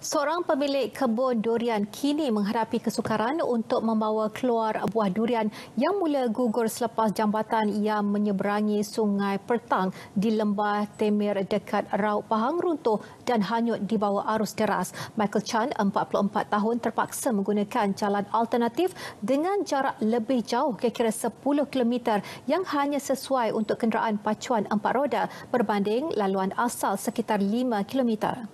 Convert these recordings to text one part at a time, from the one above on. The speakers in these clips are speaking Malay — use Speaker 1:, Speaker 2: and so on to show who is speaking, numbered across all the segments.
Speaker 1: Seorang pemilik kebun durian kini menghadapi kesukaran untuk membawa keluar buah durian yang mula gugur selepas jambatan yang menyeberangi Sungai Pertang di Lembah Temir dekat Rauk Pahang runtuh dan hanyut di bawah arus deras. Michael Chan, 44 tahun, terpaksa menggunakan jalan alternatif dengan jarak lebih jauh kira-kira 10 km yang hanya sesuai untuk kenderaan pacuan empat roda berbanding laluan asal sekitar 5 km.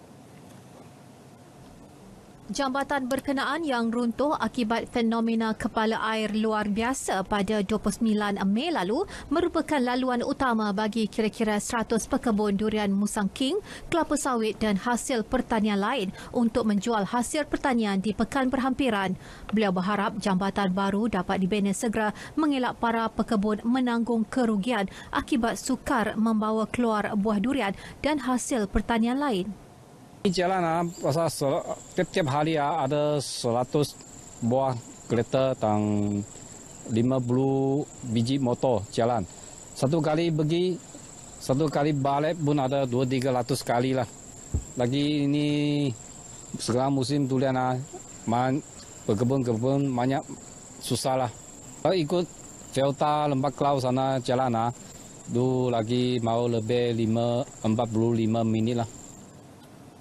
Speaker 1: Jambatan berkenaan yang runtuh akibat fenomena kepala air luar biasa pada 29 Mei lalu merupakan laluan utama bagi kira-kira 100 pekebun durian Musang King, kelapa sawit dan hasil pertanian lain untuk menjual hasil pertanian di pekan berhampiran. Beliau berharap jambatan baru dapat dibina segera mengelak para pekebun menanggung kerugian akibat sukar membawa keluar buah durian dan hasil pertanian lain
Speaker 2: jalan ah pasal setiap hari ah, ada seratus buah kereta tang lima puluh biji motor jalan. Satu kali pergi, satu kali balik pun ada dua tiga ratus kali lah. Lagi ini sekarang musim durian ah, man, berkebun-kebun banyak susah lah. Kalau ikut Delta Lembak Kelau sana jalan ah, Du lagi mau lebih lima empat puluh lima minit lah.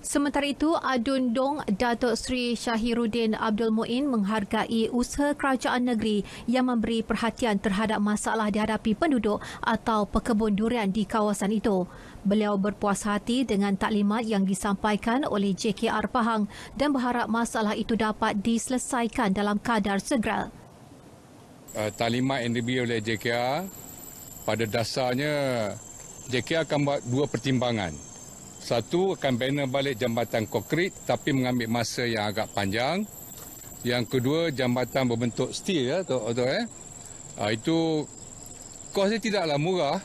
Speaker 1: Sementara itu, Adun Dong Datuk Sri Syahirudin Abdul Muin menghargai usaha kerajaan negeri yang memberi perhatian terhadap masalah dihadapi penduduk atau pekebun durian di kawasan itu. Beliau berpuas hati dengan taklimat yang disampaikan oleh JKR Pahang dan berharap masalah itu dapat diselesaikan dalam kadar segera.
Speaker 3: Uh, taklimat yang diberi oleh JKR pada dasarnya JKR akan buat dua pertimbangan. Satu akan bina balik jambatan konkrit tapi mengambil masa yang agak panjang. Yang kedua jambatan berbentuk steel ya, tu, tu, eh. Uh, itu kos dia tidaklah murah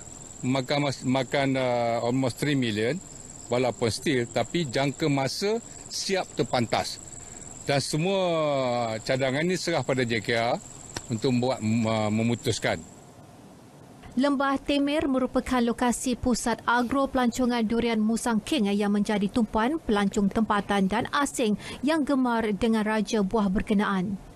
Speaker 3: makan makan uh, almost 3 million walaupun steel tapi jangka masa siap terpantas. Dan semua cadangan ini serah pada JKR untuk buat uh, memutuskan.
Speaker 1: Lembah Temir merupakan lokasi pusat agro pelancongan durian Musang King yang menjadi tumpuan pelancong tempatan dan asing yang gemar dengan raja buah berkenaan.